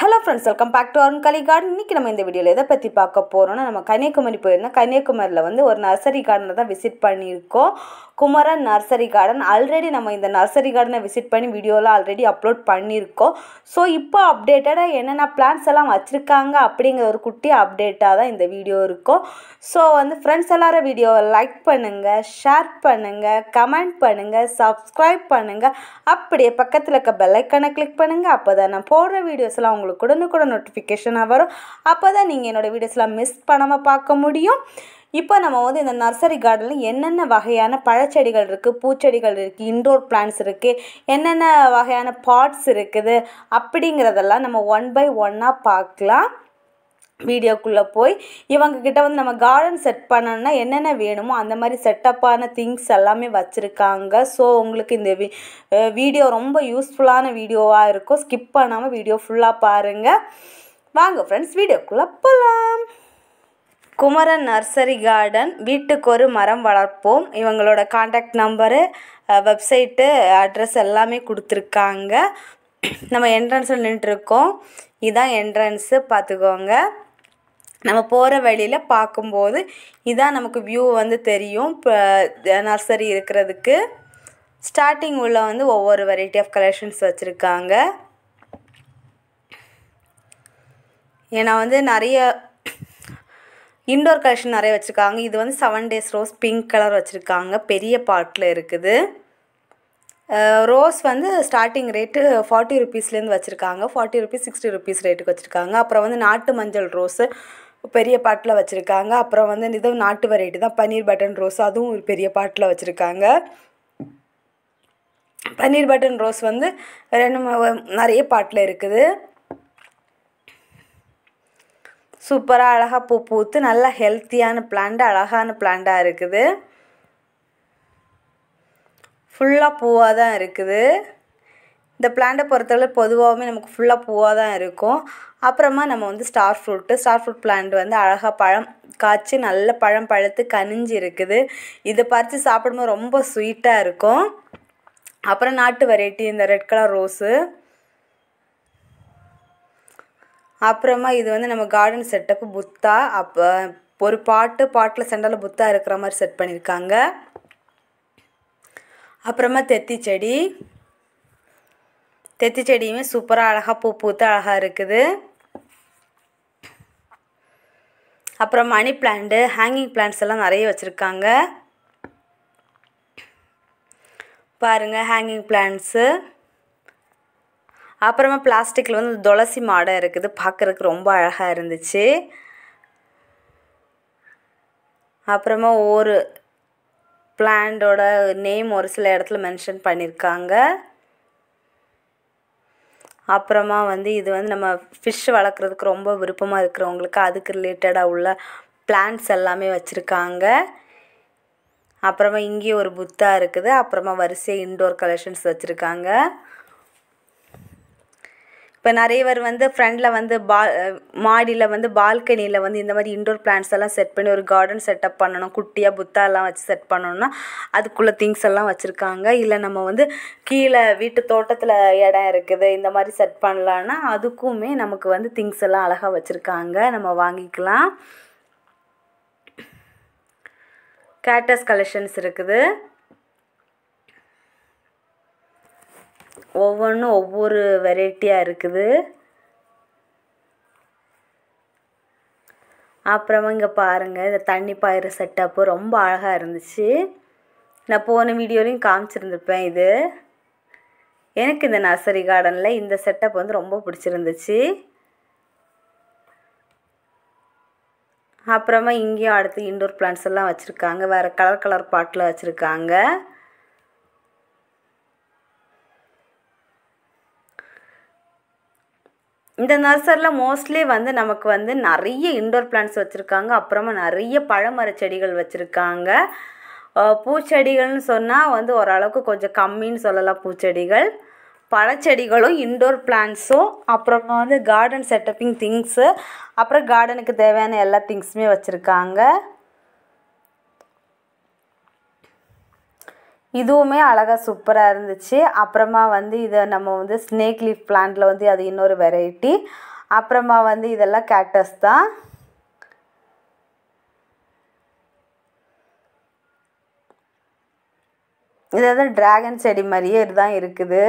hello friends welcome back to Arun கலி garden இன்றைக்கி நம்ம இந்த வீடியோவில் எதை பற்றி பார்க்க போகிறோம்னா நம்ம கன்னியாகுமரி போயிருந்தோம் கன்னியாகுமரியில் வந்து ஒரு நர்சரி கார்டனை தான் விசிட் பண்ணியிருக்கோம் குமரன் நர்சரி கார்டன் ஆல்ரெடி நம்ம இந்த நர்சரி கார்டனை விசிட் பண்ணி வீடியோலாம் ஆல்ரெடி அப்லோட் பண்ணியிருக்கோம் ஸோ இப்போ அப்டேட்டடாக என்னென்ன பிளான்ஸ் எல்லாம் வச்சுருக்காங்க அப்படிங்கிற ஒரு குட்டி அப்டேட்டாக தான் இந்த வீடியோ இருக்கும் ஸோ வந்து ஃப்ரெண்ட்ஸ் எல்லாரும் வீடியோவை லைக் பண்ணுங்கள் ஷேர் பண்ணுங்கள் கமெண்ட் பண்ணுங்கள் சப்ஸ்கிரைப் பண்ணுங்கள் அப்படியே பக்கத்தில் இருக்க பெல்லைக்கனை கிளிக் பண்ணுங்கள் அப்போ தான் நான் போடுற வீடியோஸ்லாம் உங்களுக்கு உங்களுக்கு உடனுக்குடன் நோட்டிஃபிகேஷனாக வரும் அப்போ தான் நீங்கள் என்னோடய வீடியோஸ்லாம் மிஸ் பண்ணாமல் பார்க்க முடியும் இப்போ நம்ம வந்து இந்த நர்சரி கார்டனில் என்னென்ன வகையான பழச்செடிகள் இருக்குது பூச்செடிகள் இருக்குது இன்டோர் பிளான்ஸ் இருக்குது என்னென்ன வகையான பாட்ஸ் இருக்குது அப்படிங்கிறதெல்லாம் நம்ம ஒன் பை ஒன்னாக பார்க்கலாம் வீடியோக்குள்ளே போய் இவங்கக்கிட்ட வந்து நம்ம கார்டன் செட் பண்ணணும்னா என்னென்ன வேணுமோ அந்த மாதிரி செட்டப்பான திங்ஸ் எல்லாமே வச்சுருக்காங்க ஸோ உங்களுக்கு இந்த வீடியோ ரொம்ப யூஸ்ஃபுல்லான வீடியோவாக இருக்கும் ஸ்கிப் பண்ணாமல் வீடியோ ஃபுல்லாக பாருங்கள் வாங்க ஃப்ரெண்ட்ஸ் வீடியோக்குள்ளே போகலாம் குமரன் நர்சரி கார்டன் வீட்டுக்கு ஒரு மரம் வளர்ப்போம் இவங்களோட காண்டாக்ட் நம்பரு வெப்சைட்டு அட்ரஸ் எல்லாமே கொடுத்துருக்காங்க நம்ம என்ட்ரன்ஸில் நின்றுருக்கோம் இதுதான் என்ட்ரன்ஸு பார்த்துக்கோங்க நம்ம போகிற வழியில் பார்க்கும்போது இதான் நமக்கு வியூ வந்து தெரியும் இப்போ நர்சரி இருக்கிறதுக்கு ஸ்டார்டிங் உள்ள வந்து ஒவ்வொரு வெரைட்டி ஆஃப் கலெக்ஷன்ஸ் வச்சுருக்காங்க ஏன்னா வந்து நிறைய இண்டோர் கலெக்ஷன் நிறைய வச்சுருக்காங்க இது வந்து seven days rose pink colour வச்சுருக்காங்க பெரிய பாட்டில் இருக்குது ரோஸ் வந்து ஸ்டார்டிங் ரேட்டு ஃபார்ட்டி ருபீஸ்லேருந்து வச்சுருக்காங்க ஃபார்ட்டி ருபீஸ் சிக்ஸ்டி ருபீஸ் ரேட்டுக்கு வச்சுருக்காங்க அப்புறம் வந்து நாட்டு மஞ்சள் ரோஸு பெரிய பாட்டில் வச்சுருக்காங்க அப்புறம் வந்து இது நாட்டு வெரைட்டி தான் பன்னீர் பட்டன் ரோஸ் அதுவும் ஒரு பெரிய பாட்டில் வச்சுருக்காங்க பன்னீர் பட்டன் ரோஸ் வந்து ரெண்டு நிறைய பாட்டில் இருக்குது சூப்பராக அழகாக பூ பூத்து நல்லா ஹெல்த்தியான பிளான்ட் அழகான பிளான்ட்டாக இருக்குது ஃபுல்லாக பூவாக தான் இருக்குது இந்த பிளான்ட்டை பொறுத்தவரை பொதுவாகவே நமக்கு ஃபுல்லாக பூவாக தான் இருக்கும் அப்புறமா நம்ம வந்து star fruit star fruit plant வந்து அழகாக பழம் காய்ச்சி நல்ல பழம் பழுத்து கனிஞ்சு இருக்குது இதை பறித்து சாப்பிடும்போது ரொம்ப ஸ்வீட்டாக இருக்கும் அப்புறம் நாட்டு வெரைட்டி இந்த ரெட் கலர் ரோஸு அப்புறமா இது வந்து நம்ம கார்டன் செட்டப்பு புத்தா அப்போ ஒரு பாட்டு பாட்டில் சென்டரில் புத்தா இருக்கிற மாதிரி செட் பண்ணியிருக்காங்க அப்புறமா தெத்தி செடி தெத்தி செடியுமே சூப்பராக அழகாக பூ பூத்து அழகாக இருக்குது அப்புறம் மணி பிளான்ட்டு ஹேங்கிங் பிளான்ட்ஸ் எல்லாம் நிறைய வச்சுருக்காங்க பாருங்கள் ஹேங்கிங் பிளான்ட்ஸு அப்புறமா பிளாஸ்டிக்கில் வந்து துளசி மாடை இருக்குது பார்க்குறதுக்கு ரொம்ப அழகாக இருந்துச்சு அப்புறமா ஒரு பிளான்டோட நேம் ஒரு சில இடத்துல மென்ஷன் பண்ணியிருக்காங்க அப்புறமா வந்து இது வந்து நம்ம ஃபிஷ் வளர்க்குறதுக்கு ரொம்ப விருப்பமாக இருக்கிறவங்களுக்கு அதுக்கு ரிலேட்டடாக உள்ள பிளான்ஸ் எல்லாமே வச்சுருக்காங்க அப்புறமா இங்கேயும் ஒரு புத்தா இருக்குது அப்புறமா வரிசையாக இன்டோர் கலெக்ஷன்ஸ் வச்சுருக்காங்க இப்போ நிறைய பேர் வந்து ஃப்ரண்டில் வந்து பா மாடியில் வந்து பால்கனியில் வந்து இந்த மாதிரி இண்டோர் பிளான்ஸ் எல்லாம் செட் பண்ணி ஒரு கார்டன் செட்டப் பண்ணணும் குட்டியாக புத்தாலாம் வச்சு செட் பண்ணணும்னா அதுக்குள்ளே திங்ஸ் எல்லாம் வச்சுருக்காங்க இல்லை நம்ம வந்து கீழே வீட்டு தோட்டத்தில் இடம் இருக்குது இந்த மாதிரி செட் பண்ணலான்னா அதுக்குமே நமக்கு வந்து திங்ஸ் எல்லாம் அழகாக வச்சுருக்காங்க நம்ம வாங்கிக்கலாம் கேட்டஸ் கலெக்ஷன்ஸ் இருக்குது ஒவ்வொன்றும் ஒவ்வொரு வெரைட்டியாக இருக்குது அப்புறமா இங்கே பாருங்கள் இந்த தண்ணி பாயிற செட்டப்பு ரொம்ப அழகாக இருந்துச்சு நான் போன வீடியோலையும் காமிச்சிருந்துருப்பேன் இது எனக்கு இந்த நர்சரி கார்டனில் இந்த செட்டப் வந்து ரொம்ப பிடிச்சிருந்துச்சு அப்புறமா இங்கேயும் அடுத்து இன்டோர் பிளான்ட்ஸ் எல்லாம் வச்சுருக்காங்க வேறு கலர் கலர் பாட்டில் வச்சுருக்காங்க இந்த நர்சரியில் மோஸ்ட்லி வந்து நமக்கு வந்து நிறைய இன்டோர் பிளான்ஸ் வச்சுருக்காங்க அப்புறமா நிறைய பழமர செடிகள் வச்சுருக்காங்க பூச்செடிகள்னு சொன்னால் வந்து ஓரளவுக்கு கொஞ்சம் கம்மின்னு சொல்லலாம் பூச்செடிகள் பழச்செடிகளும் இன்டோர் பிளான்ஸும் அப்புறமா வந்து கார்டன் செட்டப்பிங் திங்ஸு அப்புறம் கார்டனுக்கு தேவையான எல்லா திங்ஸுமே வச்சுருக்காங்க இதுவுமே அழகாக சூப்பராக இருந்துச்சு அப்புறமா வந்து இதை நம்ம வந்து ஸ்னேக் லீஃப் பிளான்ட்டில் வந்து அது இன்னொரு வெரைட்டி அப்புறமா வந்து இதெல்லாம் கேட்டஸ் தான் இது வந்து ட்ராகன் செடி மாதிரியே இதுதான் இருக்குது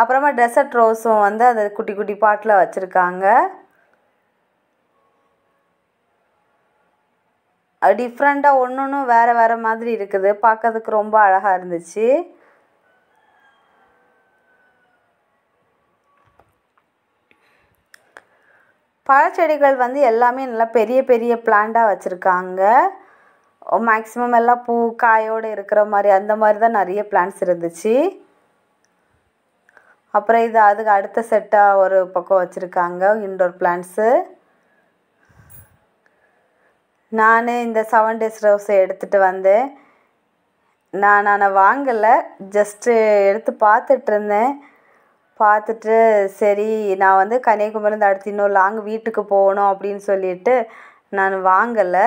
அப்புறமா டெசர்ட் ரோஸும் வந்து அதை குட்டி குட்டி பாட்டில் வச்சுருக்காங்க டிஃப்ரெண்ட்டாக ஒன்று ஒன்றும் வேறு வேறு மாதிரி இருக்குது பார்க்கறதுக்கு ரொம்ப அழகாக இருந்துச்சு பழச்செடிகள் வந்து எல்லாமே நல்லா பெரிய பெரிய பிளான்ட்டாக வச்சுருக்காங்க மேக்ஸிமம் எல்லாம் பூ காயோடு இருக்கிற மாதிரி அந்த மாதிரி தான் நிறைய பிளான்ஸ் இருந்துச்சு அப்புறம் இது அதுக்கு அடுத்த செட்டாக ஒரு பக்கம் வச்சுருக்காங்க இன்டோர் பிளான்ஸு நான் இந்த செவன் டேஸ் ரோஸை எடுத்துகிட்டு வந்து நான் நான் வாங்கலை ஜஸ்ட்டு எடுத்து பார்த்துட்ருந்தேன் பார்த்துட்டு சரி நான் வந்து கன்னியாகுமரிலேருந்து அடுத்து இன்னும் லாங் வீட்டுக்கு போகணும் அப்படின்னு சொல்லிட்டு நான் வாங்கலை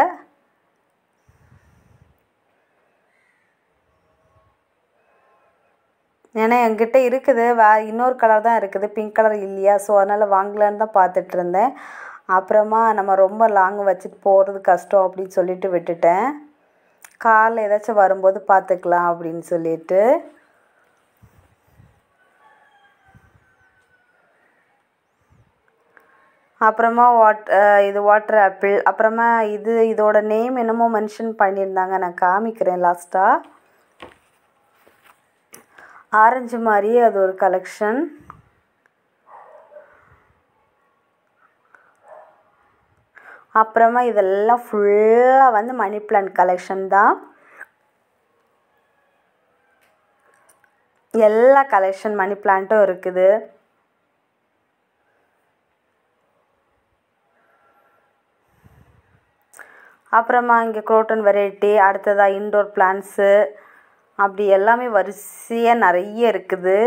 ஏன்னா என்கிட்ட இருக்குது வே இன்னொரு கலர் தான் இருக்குது பிங்க் கலர் இல்லையா ஸோ அதனால் வாங்கலான்னு தான் பார்த்துட்ருந்தேன் அப்புறமா நம்ம ரொம்ப லாங் வச்சுட்டு போகிறது கஷ்டம் அப்படின்னு சொல்லிட்டு விட்டுட்டேன் காலில் ஏதாச்சும் வரும்போது பார்த்துக்கலாம் அப்படின்னு சொல்லிட்டு அப்புறமா வாட் இது வாட்டர் ஆப்பிள் அப்புறமா இது இதோட நேம் என்னமோ மென்ஷன் பண்ணியிருந்தாங்க நான் காமிக்கிறேன் லாஸ்ட்டாக ஆரஞ்சு மாதிரி அது ஒரு கலெக்ஷன் அப்புறமா இதெல்லாம் ஃபுல்லாக வந்து மணி பிளான் கலெக்ஷன் தான் எல்லா கலெக்ஷன் மணி பிளான்ட்டும் இருக்குது அப்புறமா இங்கே குரோட்டன் வெரைட்டி அடுத்ததாக இன்டோர் பிளான்ஸு அப்படி எல்லாமே வரிசையாக நிறைய இருக்குது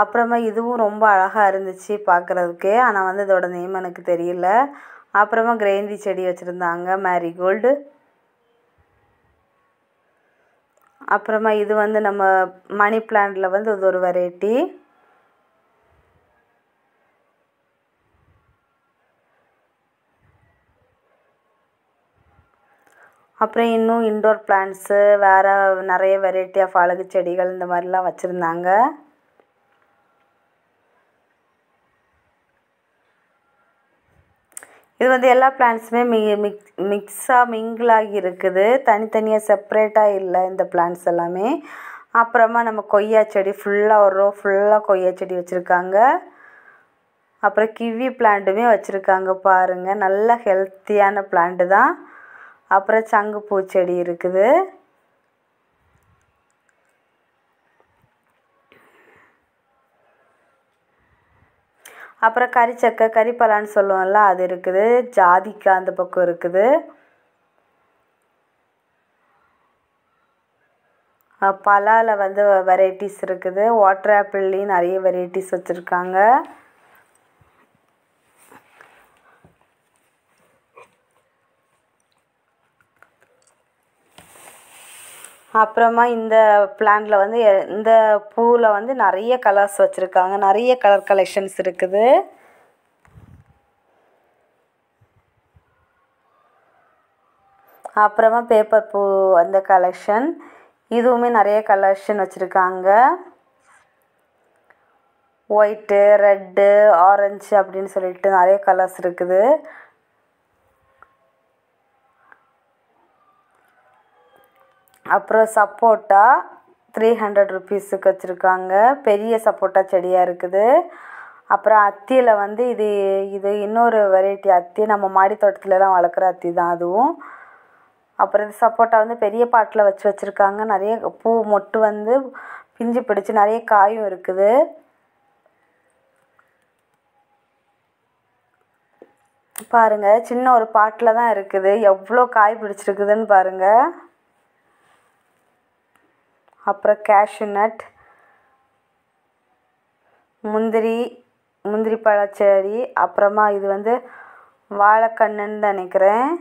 அப்புறமா இதுவும் ரொம்ப அழகாக இருந்துச்சு பார்க்குறதுக்கு ஆனால் வந்து இதோட நேம் எனக்கு தெரியல அப்புறமா கிரேந்தி செடி வச்சுருந்தாங்க மேரிகோல்டு அப்புறமா இது வந்து நம்ம மணி பிளான்ட்டில் வந்து இது ஒரு வெரைட்டி அப்புறம் இன்னும் இன்டோர் பிளான்ட்ஸு வேறு நிறைய வெரைட்டி ஆஃப் அழகு செடிகள் இந்த மாதிரிலாம் வச்சுருந்தாங்க இது வந்து எல்லா பிளான்ஸுமே மி மிக் மிக்ஸாக மிங்கிளாகி இருக்குது தனித்தனியாக செப்ரேட்டாக இல்லை இந்த பிளான்ஸ் எல்லாமே அப்புறமா நம்ம கொய்யா செடி ஃபுல்லாக ஒரு ரோ ஃபுல்லாக கொய்யா செடி வச்சுருக்காங்க அப்புறம் கிவி பிளான்ட்டுமே வச்சுருக்காங்க பாருங்கள் நல்ல ஹெல்த்தியான பிளான்ட்டு தான் அப்புறம் சங்கு பூச்செடி இருக்குது அப்புறம் கறிச்சக்கை கறிப்பலான்னு சொல்லுவோம்ல அது இருக்குது ஜாதிக்காய் அந்த பக்கம் இருக்குது பலாவில் வந்து வெரைட்டிஸ் இருக்குது வாட்டர் ஆப்பிள்லேயும் நிறைய வெரைட்டிஸ் வச்சுருக்காங்க அப்புறமா இந்த பிளான்ட்டில் வந்து இந்த பூவில் வந்து நிறைய கலர்ஸ் வச்சுருக்காங்க நிறைய கலர் கலெக்ஷன்ஸ் இருக்குது அப்புறமா பேப்பர் பூ அந்த கலெக்ஷன் இதுவுமே நிறைய கலெக்ஷன் வச்சுருக்காங்க ஒயிட்டு ரெட்டு ஆரஞ்சு அப்படின்னு சொல்லிட்டு நிறைய கலர்ஸ் இருக்குது அப்புறம் சப்போட்டா த்ரீ ஹண்ட்ரட் ருபீஸுக்கு வச்சுருக்காங்க பெரிய சப்போட்டா செடியாக இருக்குது அப்புறம் அத்தியில் வந்து இது இது இன்னொரு வெரைட்டி அத்தி நம்ம மாடி தோட்டத்துலலாம் வளர்க்குற அத்தி தான் அதுவும் அப்புறம் இது சப்போட்டா வந்து பெரிய பாட்டில் வச்சு வச்சுருக்காங்க நிறைய பூ மொட்டு வந்து பிஞ்சு பிடிச்சி நிறைய காயும் இருக்குது பாருங்கள் சின்ன ஒரு பாட்டில் தான் இருக்குது எவ்வளோ காய் பிடிச்சிருக்குதுன்னு பாருங்கள் அப்புறம் கேஷு நட் முந்திரி முந்திரி பழச்செடி அப்புறமா இது வந்து வாழைக்கண்ணுன்னு நினைக்கிறேன்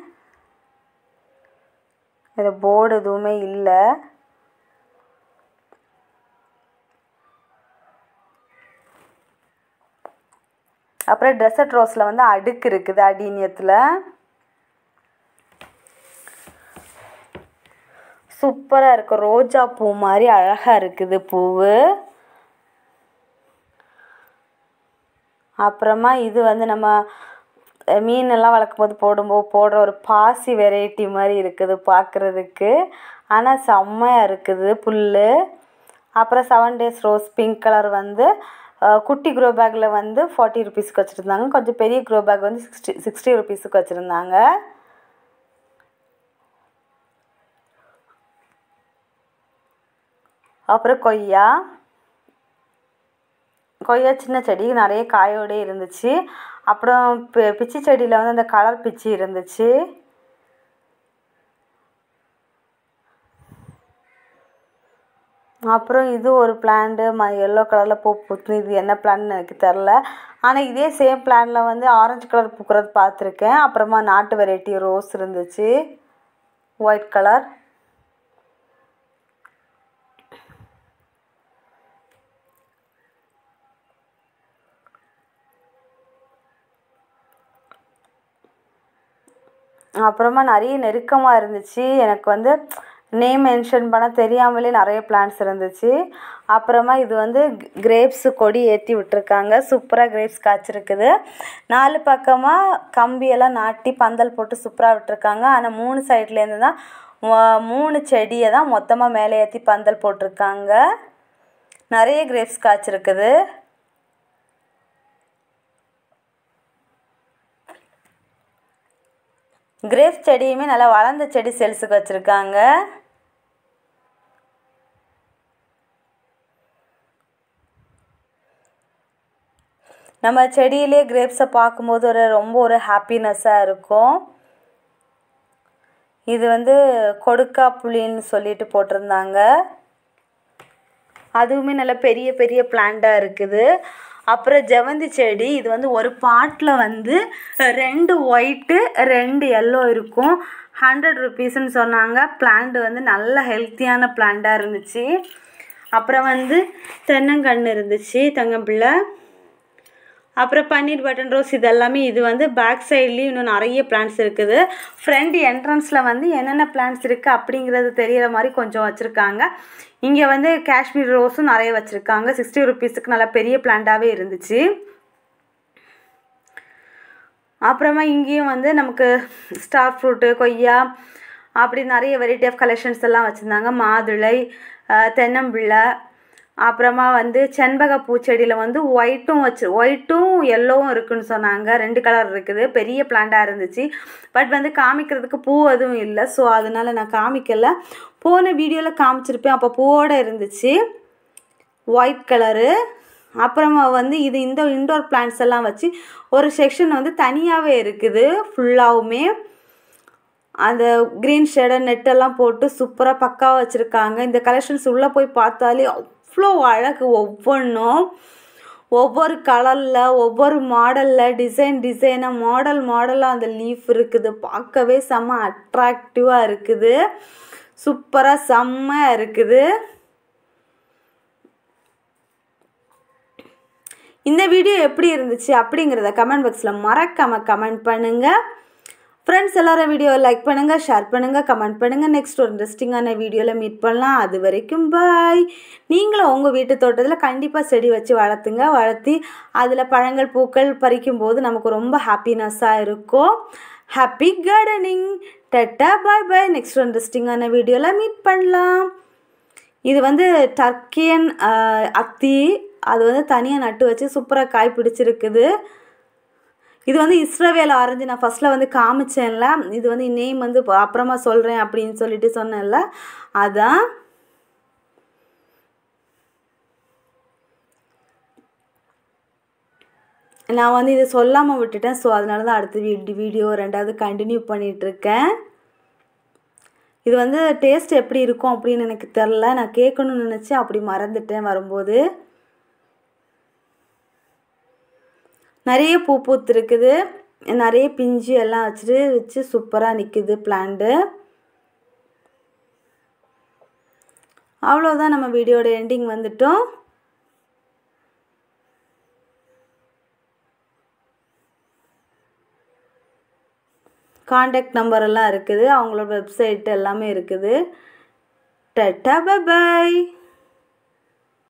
இதில் போர்டு எதுவுமே இல்லை அப்புறம் ட்ரெஸ்ஸட் ரோஸில் வந்து அடுக்கு இருக்குது அடீனியத்தில் சூப்பராக இருக்கும் ரோஜா பூ மாதிரி அழகாக இருக்குது பூவு அப்புறமா இது வந்து நம்ம மீனெல்லாம் வளர்க்கும் போது போடும்போது போடுற ஒரு பாசி வெரைட்டி மாதிரி இருக்குது பார்க்குறதுக்கு ஆனால் செம்மையாக இருக்குது புல் அப்புறம் seven days rose pink colour வந்து குட்டி க்ரோ பேக்கில் வந்து ஃபார்ட்டி ருபீஸுக்கு வச்சுருந்தாங்க கொஞ்சம் பெரிய க்ரோ பேக் வந்து சிக்ஸ்டி சிக்ஸ்டி ருபீஸுக்கு வச்சுருந்தாங்க அப்புறம் கொய்யா கொய்யா சின்ன செடி நிறைய காயோடு இருந்துச்சு அப்புறம் பி பிச்சி செடியில் வந்து அந்த கலர் பிச்சி இருந்துச்சு அப்புறம் இது ஒரு பிளான்ட்டு ம எல்லோ கலரில் பூ பூத்து இது என்ன பிளான்னு எனக்கு தெரில ஆனால் இதே சேம் பிளானில் வந்து ஆரஞ்சு கலர் பூக்கிறது பார்த்துருக்கேன் அப்புறமா நாட்டு வெரைட்டி ரோஸ் இருந்துச்சு ஒயிட் கலர் அப்புறமா நிறைய நெருக்கமாக இருந்துச்சு எனக்கு வந்து நேம் மென்ஷன் பண்ண தெரியாமலே நிறைய பிளான்ஸ் இருந்துச்சு அப்புறமா இது வந்து கிரேப்ஸு கொடி ஏற்றி விட்டுருக்காங்க சூப்பராக கிரேப்ஸ் காய்ச்சிருக்குது நாலு பக்கமாக கம்பியெல்லாம் நாட்டி பந்தல் போட்டு சூப்பராக விட்டுருக்காங்க ஆனால் மூணு சைட்லேருந்து தான் மூணு செடியை தான் மொத்தமாக மேலே ஏற்றி பந்தல் போட்டிருக்காங்க நிறைய கிரேப்ஸ் காய்ச்சிருக்குது கிரேப் செடியுமே நல்லா வளர்ந்த செடி செல்ஸுக்கு வச்சுருக்காங்க நம்ம செடியிலே கிரேப்ஸை பார்க்கும்போது ஒரு ரொம்ப ஒரு ஹாப்பினஸ்ஸாக இருக்கும் இது வந்து கொடுக்கா புளின்னு சொல்லிட்டு போட்டிருந்தாங்க அதுவுமே நல்ல பெரிய பெரிய பிளான்ட்டாக இருக்குது அப்புறம் ஜெவந்தி செடி இது வந்து ஒரு பாட்டில் வந்து ரெண்டு ஒயிட்டு ரெண்டு எல்லோ இருக்கும் ஹண்ட்ரட் ருபீஸ்ன்னு சொன்னாங்க பிளான்ட் வந்து நல்ல ஹெல்த்தியான பிளான்ட்டாக இருந்துச்சு அப்புறம் வந்து தென்னங்கன்று இருந்துச்சு தங்கம்பிள்ளை அப்புறம் பன்னீர் பட்டன் ரோஸ் இது எல்லாமே இது வந்து பேக் சைட்லேயும் இன்னும் நிறைய பிளான்ஸ் இருக்குது ஃப்ரண்ட் என்ட்ரன்ஸில் வந்து என்னென்ன பிளான்ஸ் இருக்குது அப்படிங்கிறது தெரிகிற மாதிரி கொஞ்சம் வச்சுருக்காங்க இங்கே வந்து காஷ்மீர் ரோஸும் நிறைய வச்சுருக்காங்க சிக்ஸ்டி ருபீஸுக்கு நல்லா பெரிய பிளான்டாகவே இருந்துச்சு அப்புறமா இங்கேயும் வந்து நமக்கு ஸ்டார் ஃப்ரூட்டு கொய்யா அப்படி நிறைய வெரைட்டி ஆஃப் கலெக்ஷன்ஸ் எல்லாம் வச்சுருந்தாங்க மாதுளை தென்னம்பிள்ளை அப்புறமா வந்து செண்பக பூச்செடியில் வந்து ஒயிட்டும் வச்சு ஒயிட்டும் எல்லோவும் இருக்குதுன்னு சொன்னாங்க ரெண்டு கலர் இருக்குது பெரிய பிளான்ட்டாக இருந்துச்சு பட் வந்து காமிக்கிறதுக்கு பூ அதுவும் இல்லை ஸோ அதனால் நான் காமிக்கலை போன வீடியோவில் காமிச்சிருப்பேன் அப்போ பூவோடு இருந்துச்சு ஒயிட் கலரு அப்புறமா வந்து இது இந்த இண்டோர் பிளான்ஸ் எல்லாம் வச்சு ஒரு செக்ஷன் வந்து தனியாகவே இருக்குது ஃபுல்லாகவுமே அந்த க்ரீன் ஷேடை நெட்டெல்லாம் போட்டு சூப்பராக பக்காவாக வச்சுருக்காங்க இந்த கலெக்ஷன்ஸ் உள்ளே போய் பார்த்தாலே அவ்வளோ அழகு ஒவ்வொன்றும் ஒவ்வொரு கலரில் ஒவ்வொரு மாடலில் டிசைன் டிசைனாக மாடல் மாடலாக அந்த லீஃப் இருக்குது பார்க்கவே செம்ம அட்ராக்டிவாக இருக்குது சூப்பராக செம்மையாக இருக்குது இந்த வீடியோ எப்படி இருந்துச்சு அப்படிங்கிறத கமெண்ட் பாக்ஸில் மறக்காமல் கமெண்ட் பண்ணுங்கள் ஃப்ரெண்ட்ஸ் எல்லாரும் வீடியோ லைக் பண்ணுங்கள் ஷேர் பண்ணுங்கள் கமெண்ட் பண்ணுங்கள் நெக்ஸ்ட் ஒரு இன்ட்ரெஸ்டிங்கான வீடியோவில் மீட் பண்ணலாம் அது வரைக்கும் பாய் நீங்களும் உங்கள் வீட்டு தோட்டத்தில் கண்டிப்பாக செடி வச்சு வளர்த்துங்க வளர்த்தி அதில் பழங்கள் பூக்கள் பறிக்கும் போது நமக்கு ரொம்ப ஹாப்பினஸ்ஸாக இருக்கும் happy gardening tata bye bye next ஒரு இன்ட்ரெஸ்டிங்கான வீடியோவில் மீட் பண்ணலாம் இது வந்து டர்க்கியன் அத்தி அது வந்து தனியாக நட்டு வச்சு சூப்பராக காய் பிடிச்சிருக்குது இது வந்து இஸ்ரவேல் ஆரஞ்சு நான் ஃபஸ்ட்டில் வந்து காமிச்சேன்ல இது வந்து நேம் வந்து அப்புறமா சொல்கிறேன் அப்படின்னு சொல்லிட்டு சொன்னேன்ல அதான் நான் வந்து இதை சொல்லாமல் விட்டுட்டேன் ஸோ அதனால தான் அடுத்த வீடு வீடியோ ரெண்டாவது கண்டினியூ பண்ணிகிட்ருக்கேன் இது வந்து டேஸ்ட் எப்படி இருக்கும் அப்படின்னு எனக்கு தெரில நான் கேட்கணும்னு நினச்சி அப்படி மறந்துட்டேன் வரும்போது நிறைய பூ பூத்துருக்குது நிறைய பிஞ்சு எல்லாம் வச்சுட்டு வச்சு சூப்பராக நிற்குது பிளான்ட்டு அவ்வளோதான் நம்ம வீடியோட எண்டிங் வந்துட்டோம் காண்டாக்ட் நம்பர் எல்லாம் இருக்குது அவங்களோட வெப்சைட் எல்லாமே இருக்குது டட்டா பபாய்